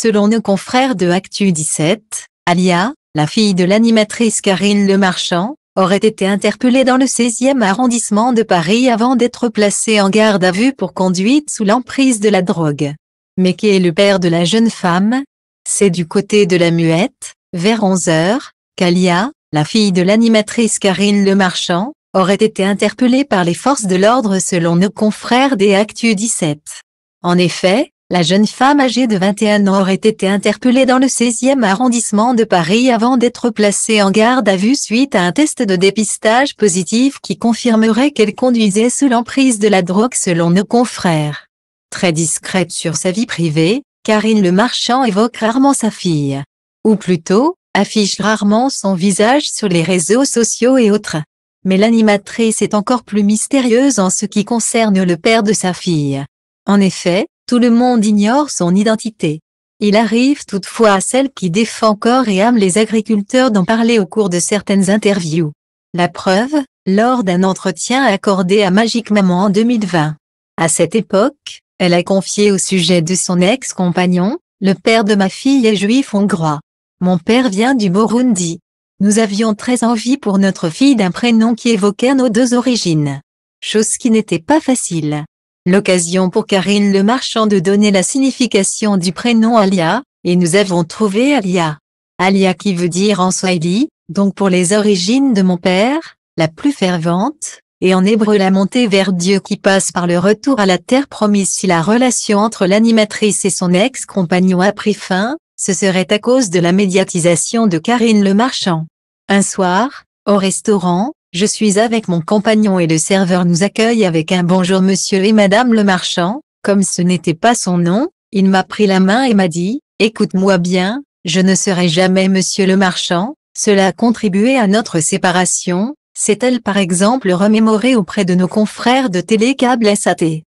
Selon nos confrères de Actu 17, Alia, la fille de l'animatrice Karine Le Marchand, aurait été interpellée dans le 16e arrondissement de Paris avant d'être placée en garde à vue pour conduite sous l'emprise de la drogue. Mais qui est le père de la jeune femme C'est du côté de la muette, vers 11 h qu'Alia, la fille de l'animatrice Karine Le Marchand, aurait été interpellée par les forces de l'ordre selon nos confrères des Actu 17. En effet, la jeune femme âgée de 21 ans aurait été interpellée dans le 16e arrondissement de Paris avant d'être placée en garde à vue suite à un test de dépistage positif qui confirmerait qu'elle conduisait sous l'emprise de la drogue selon nos confrères. Très discrète sur sa vie privée, Karine Le Marchand évoque rarement sa fille. Ou plutôt, affiche rarement son visage sur les réseaux sociaux et autres. Mais l'animatrice est encore plus mystérieuse en ce qui concerne le père de sa fille. En effet, tout le monde ignore son identité. Il arrive toutefois à celle qui défend corps et âme les agriculteurs d'en parler au cours de certaines interviews. La preuve, lors d'un entretien accordé à Magic Maman en 2020. À cette époque, elle a confié au sujet de son ex-compagnon, le père de ma fille est juif hongrois. Mon père vient du Burundi. Nous avions très envie pour notre fille d'un prénom qui évoquait nos deux origines. Chose qui n'était pas facile l'occasion pour Karine Le Marchand de donner la signification du prénom Alia, et nous avons trouvé Alia. Alia qui veut dire en Swahili, donc pour les origines de mon père, la plus fervente, et en hébreu la montée vers Dieu qui passe par le retour à la terre promise si la relation entre l'animatrice et son ex-compagnon a pris fin, ce serait à cause de la médiatisation de Karine Le Marchand. Un soir, au restaurant, je suis avec mon compagnon et le serveur nous accueille avec un bonjour monsieur et madame le marchand, comme ce n'était pas son nom, il m'a pris la main et m'a dit, écoute-moi bien, je ne serai jamais monsieur le marchand, cela a contribué à notre séparation, c'est elle par exemple remémorée auprès de nos confrères de Télécable SAT.